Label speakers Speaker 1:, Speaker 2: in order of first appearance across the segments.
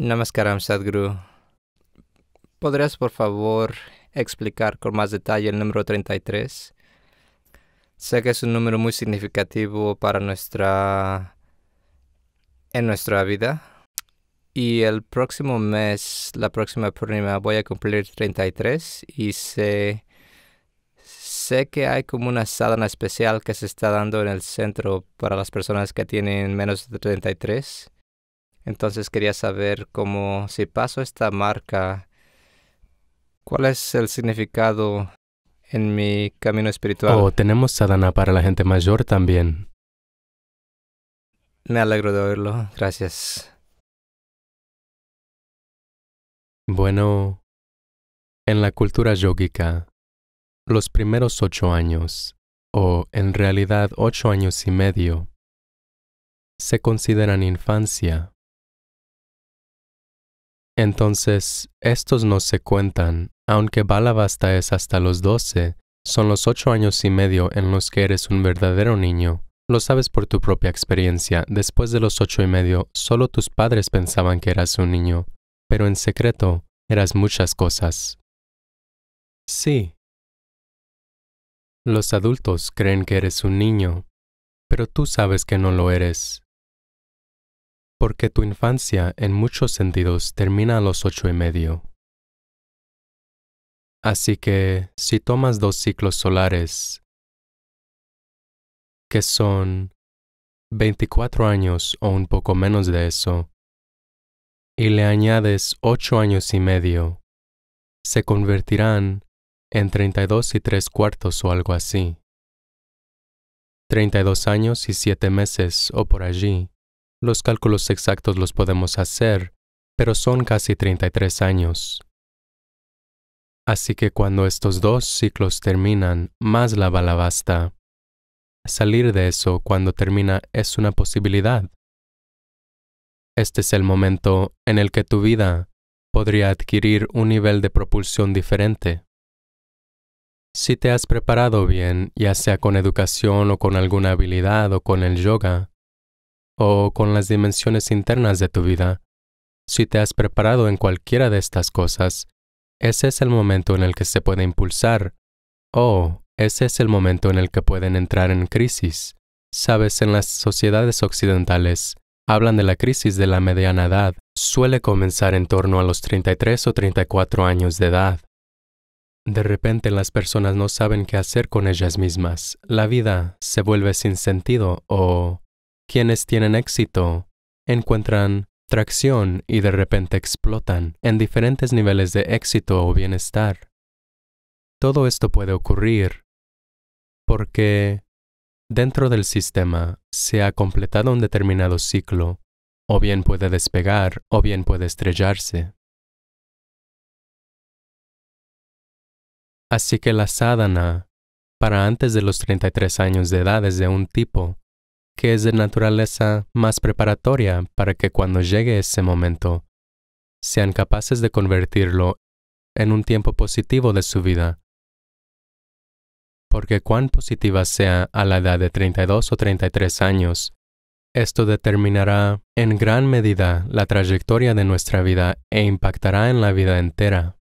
Speaker 1: Namaskaram
Speaker 2: Sadhguru. ¿Podrías por favor explicar con más detalle el número 33? Sé que es un número muy significativo para nuestra en nuestra vida. Y el próximo mes, la próxima primavera, voy a cumplir 33 y sé, sé que hay como una sadhana especial que se está dando en el centro para las personas que tienen menos de 33. Entonces quería saber cómo, si paso esta marca, ¿cuál es el significado en mi camino espiritual? Oh, tenemos sadhana para la gente mayor también.
Speaker 1: Me alegro de oírlo. Gracias. Bueno, en la cultura yogica,
Speaker 2: los primeros ocho años, o en realidad ocho años y medio, se consideran infancia entonces, estos no se cuentan, aunque Balabasta es hasta los 12, son los ocho años y medio en los que eres un verdadero niño. Lo sabes por tu propia experiencia, después de los ocho y medio, solo tus padres pensaban que eras un niño,
Speaker 1: pero en secreto, eras muchas cosas. Sí. Los adultos creen que eres un niño, pero tú sabes
Speaker 2: que no lo eres porque tu infancia en muchos sentidos
Speaker 1: termina a los ocho y medio. Así que si tomas dos ciclos solares, que son 24 años o un poco menos de eso, y le
Speaker 2: añades ocho años y medio, se convertirán en 32 y tres cuartos o algo así. 32 años y siete meses o por allí los cálculos exactos los podemos hacer, pero son casi 33 años. Así que cuando estos dos ciclos terminan, más la bala Salir de eso cuando termina es una posibilidad. Este es el momento en el que tu vida podría adquirir un nivel de propulsión diferente. Si te has preparado bien, ya sea con educación o con alguna habilidad o con el yoga, o con las dimensiones internas de tu vida. Si te has preparado en cualquiera de estas cosas, ese es el momento en el que se puede impulsar, o ese es el momento en el que pueden entrar en crisis. Sabes, en las sociedades occidentales, hablan de la crisis de la mediana edad. Suele comenzar en torno a los 33 o 34 años de edad. De repente las personas no saben qué hacer con ellas mismas. La vida se vuelve sin sentido o quienes tienen éxito encuentran tracción y de repente explotan en diferentes niveles de éxito o bienestar. Todo esto puede ocurrir porque dentro del sistema se
Speaker 1: ha completado un determinado ciclo, o bien puede despegar o bien puede estrellarse. Así que la sadhana, para antes de los 33 años de edad es de un tipo que
Speaker 2: es de naturaleza más preparatoria para que cuando llegue ese momento, sean capaces de convertirlo en un tiempo positivo de su vida. Porque cuán positiva sea a la edad de 32 o 33 años, esto determinará en gran medida la trayectoria de nuestra vida e impactará en la vida entera.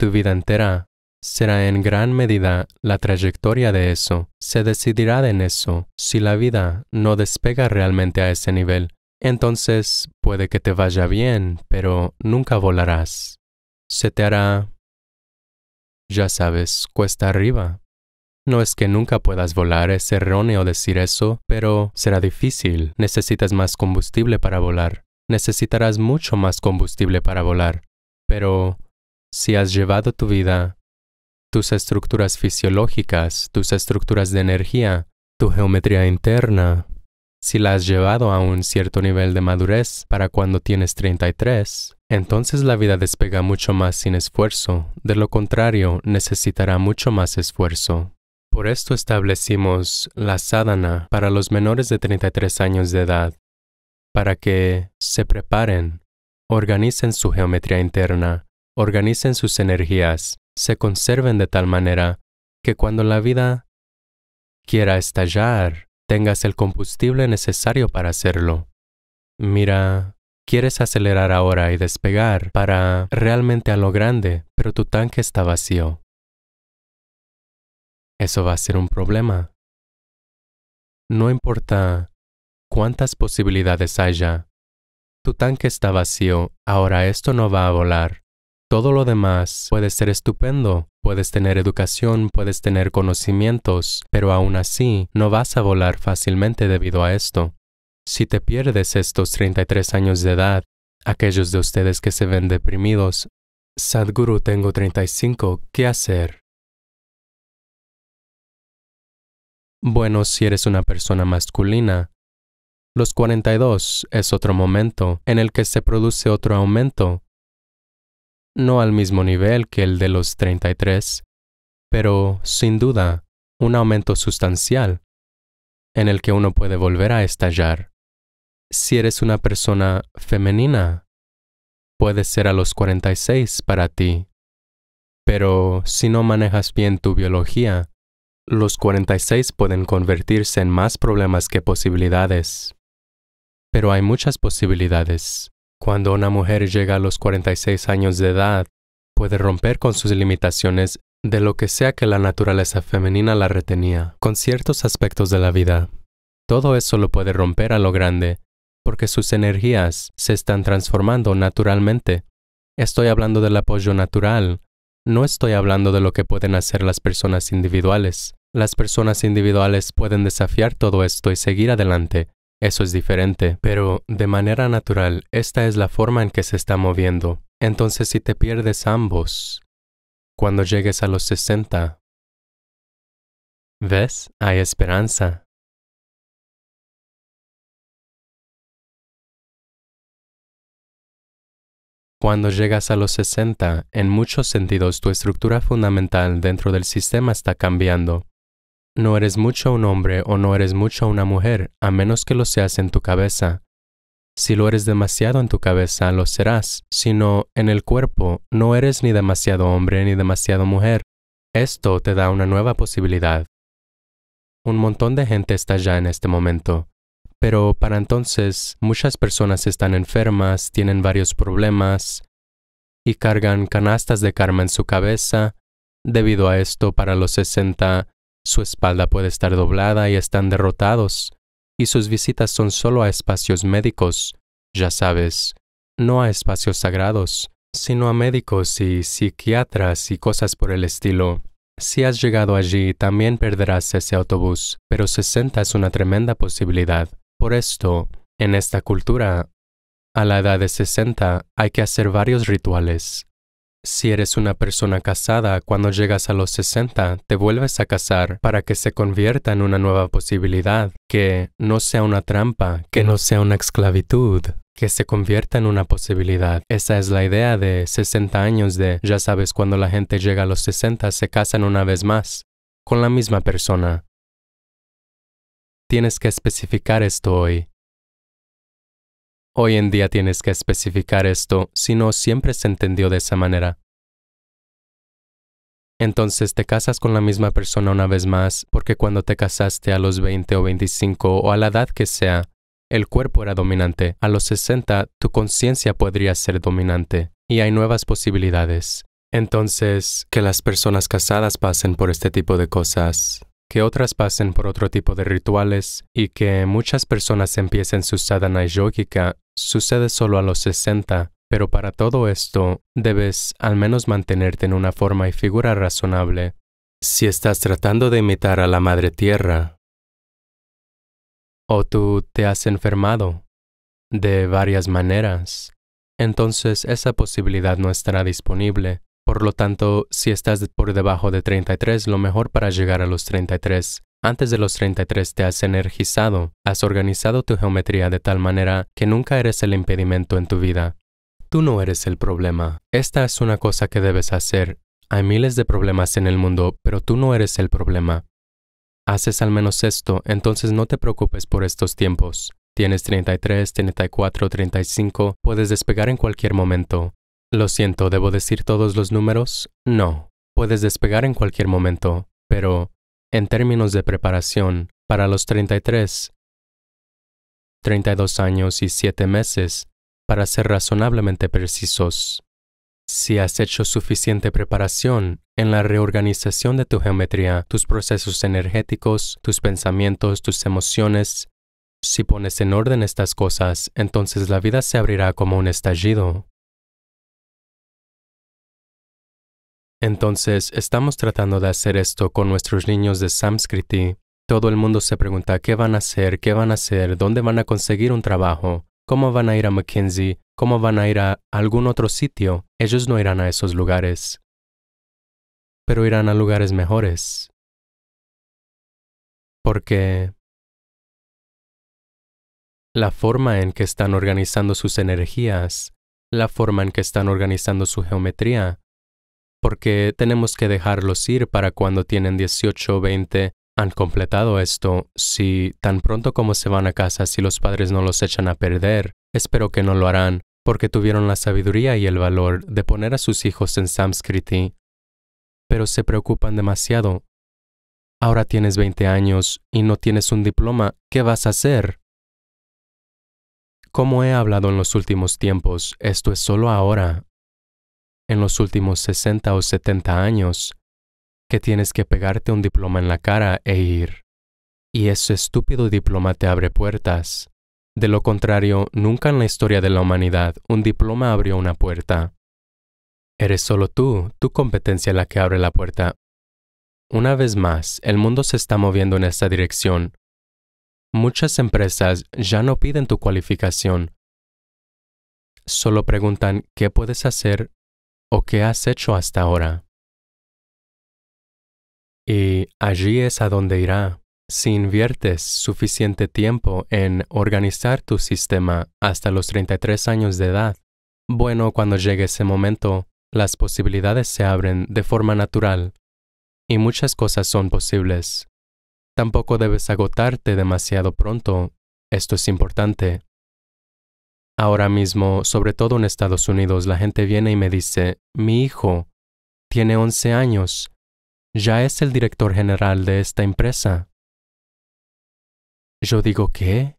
Speaker 2: Tu vida entera será en gran medida la trayectoria de eso. Se decidirá en eso. Si la vida no despega realmente a ese nivel, entonces puede que te vaya bien, pero nunca volarás. Se te hará, ya sabes, cuesta arriba. No es que nunca puedas volar, es erróneo decir eso, pero será difícil. Necesitas más combustible para volar. Necesitarás mucho más combustible para volar. Pero si has llevado tu vida tus estructuras fisiológicas, tus estructuras de energía, tu geometría interna, si la has llevado a un cierto nivel de madurez para cuando tienes 33, entonces la vida despega mucho más sin esfuerzo, de lo contrario necesitará mucho más esfuerzo. Por esto establecimos la sadhana para los menores de 33 años de edad, para que se preparen, organicen su geometría interna, organicen sus energías, se conserven de tal manera que cuando la vida quiera estallar, tengas el combustible necesario para hacerlo. Mira, quieres acelerar ahora y despegar para realmente a lo grande, pero tu tanque está vacío.
Speaker 1: Eso va a ser un problema. No importa cuántas posibilidades haya, tu tanque está vacío,
Speaker 2: ahora esto no va a volar. Todo lo demás puede ser estupendo, puedes tener educación, puedes tener conocimientos, pero aún así no vas a volar fácilmente debido a esto. Si te pierdes estos 33 años de edad, aquellos de ustedes que se ven deprimidos, Sadguru, tengo 35, ¿qué hacer? Bueno, si eres una persona masculina, los 42 es otro momento en el que se produce otro aumento no al mismo nivel que el de los 33, pero sin duda un aumento sustancial en el que uno puede volver a estallar. Si eres una persona femenina, puede ser a los 46 para ti, pero si no manejas bien tu biología, los 46 pueden convertirse en más problemas que posibilidades. Pero hay muchas posibilidades. Cuando una mujer llega a los 46 años de edad, puede romper con sus limitaciones de lo que sea que la naturaleza femenina la retenía, con ciertos aspectos de la vida. Todo eso lo puede romper a lo grande, porque sus energías se están transformando naturalmente. Estoy hablando del apoyo natural, no estoy hablando de lo que pueden hacer las personas individuales. Las personas individuales pueden desafiar todo esto y seguir adelante, eso es diferente, pero de manera natural, esta es la forma en que se está
Speaker 1: moviendo. Entonces si te pierdes ambos, cuando llegues a los 60, ¿ves? Hay esperanza. Cuando llegas a los 60, en muchos sentidos tu estructura fundamental dentro del
Speaker 2: sistema está cambiando. No eres mucho un hombre o no eres mucho una mujer, a menos que lo seas en tu cabeza. Si lo eres demasiado en tu cabeza, lo serás, sino en el cuerpo, no eres ni demasiado hombre ni demasiado mujer. Esto te da una nueva posibilidad. Un montón de gente está ya en este momento, pero para entonces muchas personas están enfermas, tienen varios problemas y cargan canastas de karma en su cabeza. Debido a esto, para los 60, su espalda puede estar doblada y están derrotados, y sus visitas son solo a espacios médicos, ya sabes, no a espacios sagrados, sino a médicos y psiquiatras y cosas por el estilo. Si has llegado allí, también perderás ese autobús, pero 60 es una tremenda posibilidad. Por esto, en esta cultura, a la edad de 60 hay que hacer varios rituales, si eres una persona casada, cuando llegas a los 60, te vuelves a casar para que se convierta en una nueva posibilidad, que no sea una trampa, que no sea una esclavitud, que se convierta en una posibilidad. Esa es la idea de 60 años de, ya sabes, cuando la gente llega a los 60, se casan una vez más, con la misma persona. Tienes que especificar esto hoy. Hoy en día tienes que especificar esto, si no siempre se entendió de esa manera. Entonces te casas con la misma persona una vez más, porque cuando te casaste a los 20 o 25 o a la edad que sea, el cuerpo era dominante. A los 60, tu conciencia podría ser dominante, y hay nuevas posibilidades. Entonces, que las personas casadas pasen por este tipo de cosas que otras pasen por otro tipo de rituales y que muchas personas empiecen su sadhana yógica sucede solo a los 60, pero para todo esto debes al menos mantenerte en una forma y figura razonable. Si estás tratando de imitar a la Madre Tierra, o tú te has enfermado de varias maneras, entonces esa posibilidad no estará disponible por lo tanto, si estás por debajo de 33, lo mejor para llegar a los 33 antes de los 33 te has energizado, has organizado tu geometría de tal manera que nunca eres el impedimento en tu vida. Tú no eres el problema. Esta es una cosa que debes hacer. Hay miles de problemas en el mundo, pero tú no eres el problema. Haces al menos esto, entonces no te preocupes por estos tiempos. Tienes 33, 34, 35, puedes despegar en cualquier momento. Lo siento, ¿debo decir todos los números? No, puedes despegar en cualquier momento, pero, en términos de preparación, para los 33, 32 años y 7 meses, para ser razonablemente precisos. Si has hecho suficiente preparación en la reorganización de tu geometría, tus procesos energéticos, tus pensamientos, tus emociones, si pones en orden estas cosas, entonces la vida se abrirá como un estallido. Entonces, estamos tratando de hacer esto con nuestros niños de Samskriti. Todo el mundo se pregunta qué van a hacer, qué van a hacer, dónde van a conseguir un trabajo, cómo van a ir a McKinsey, cómo van a ir a algún
Speaker 1: otro sitio. Ellos no irán a esos lugares, pero irán a lugares mejores. Porque la forma en que están organizando sus energías, la forma
Speaker 2: en que están organizando su geometría, porque tenemos que dejarlos ir para cuando tienen 18 o 20. Han completado esto, si tan pronto como se van a casa, si los padres no los echan a perder, espero que no lo harán, porque tuvieron la sabiduría y el valor de poner a sus hijos en Samskriti. Pero se preocupan demasiado. Ahora tienes 20 años y no tienes un diploma, ¿qué vas a hacer? Como he hablado en los últimos tiempos, esto es solo ahora, en los últimos 60 o 70 años que tienes que pegarte un diploma en la cara e ir. Y ese estúpido diploma te abre puertas. De lo contrario, nunca en la historia de la humanidad un diploma abrió una puerta. Eres solo tú, tu competencia la que abre la puerta. Una vez más, el mundo se está moviendo en esta dirección. Muchas empresas ya no piden tu cualificación. Solo preguntan qué puedes hacer que has hecho hasta ahora. Y allí es a donde irá si inviertes suficiente tiempo en organizar tu sistema hasta los 33 años de edad. Bueno, cuando llegue ese momento, las posibilidades se abren de forma natural y muchas cosas son posibles. Tampoco debes agotarte demasiado pronto, esto es importante. Ahora mismo, sobre todo en Estados Unidos, la gente viene y me dice, mi hijo tiene 11 años, ya
Speaker 1: es el director general de esta empresa. Yo digo, ¿qué?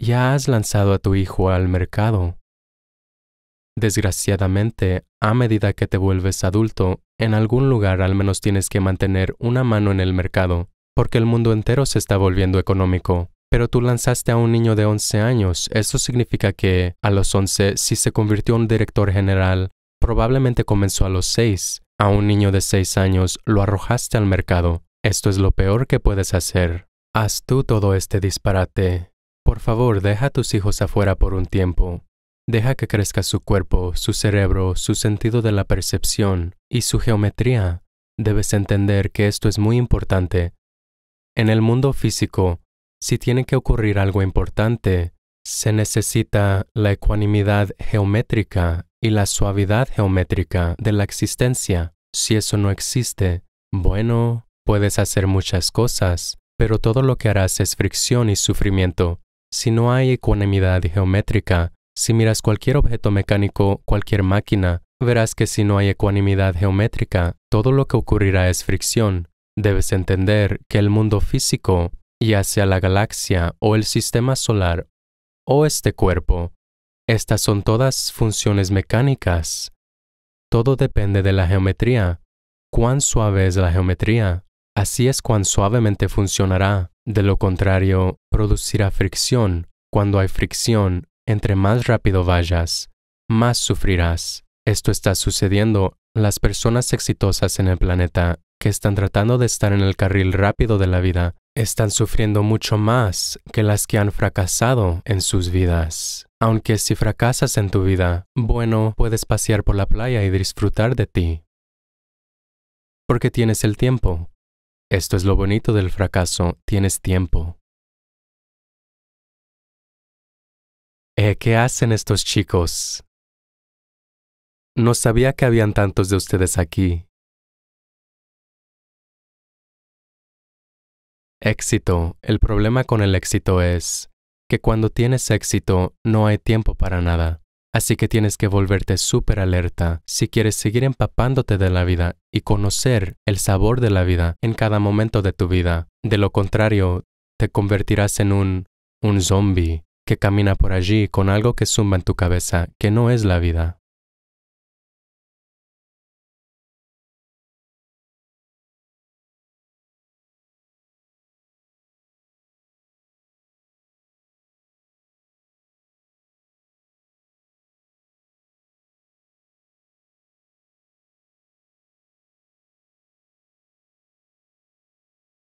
Speaker 1: Ya has lanzado a tu hijo al mercado.
Speaker 2: Desgraciadamente, a medida que te vuelves adulto, en algún lugar al menos tienes que mantener una mano en el mercado, porque el mundo entero se está volviendo económico pero tú lanzaste a un niño de 11 años. Eso significa que, a los 11, si se convirtió en director general, probablemente comenzó a los 6. A un niño de 6 años lo arrojaste al mercado. Esto es lo peor que puedes hacer. Haz tú todo este disparate. Por favor, deja a tus hijos afuera por un tiempo. Deja que crezca su cuerpo, su cerebro, su sentido de la percepción y su geometría. Debes entender que esto es muy importante. En el mundo físico, si tiene que ocurrir algo importante, se necesita la ecuanimidad geométrica y la suavidad geométrica de la existencia. Si eso no existe, bueno, puedes hacer muchas cosas, pero todo lo que harás es fricción y sufrimiento. Si no hay ecuanimidad geométrica, si miras cualquier objeto mecánico, cualquier máquina, verás que si no hay ecuanimidad geométrica, todo lo que ocurrirá es fricción. Debes entender que el mundo físico ya sea la galaxia o el sistema solar o este cuerpo. Estas son todas funciones mecánicas. Todo depende de la geometría. Cuán suave es la geometría, así es cuán suavemente funcionará. De lo contrario, producirá fricción. Cuando hay fricción, entre más rápido vayas, más sufrirás. Esto está sucediendo. Las personas exitosas en el planeta, que están tratando de estar en el carril rápido de la vida, están sufriendo mucho más que las que han fracasado en sus vidas. Aunque si fracasas en tu vida, bueno, puedes pasear por la playa y disfrutar de ti. Porque
Speaker 1: tienes el tiempo. Esto es lo bonito del fracaso, tienes tiempo. Eh, ¿Qué hacen estos chicos? No sabía que habían tantos de ustedes aquí. Éxito. El problema con el
Speaker 2: éxito es que cuando tienes éxito no hay tiempo para nada. Así que tienes que volverte súper alerta si quieres seguir empapándote de la vida y conocer el sabor de la vida en cada momento de tu vida. De lo contrario, te convertirás en
Speaker 1: un, un zombie que camina por allí con algo que zumba en tu cabeza que no es la vida.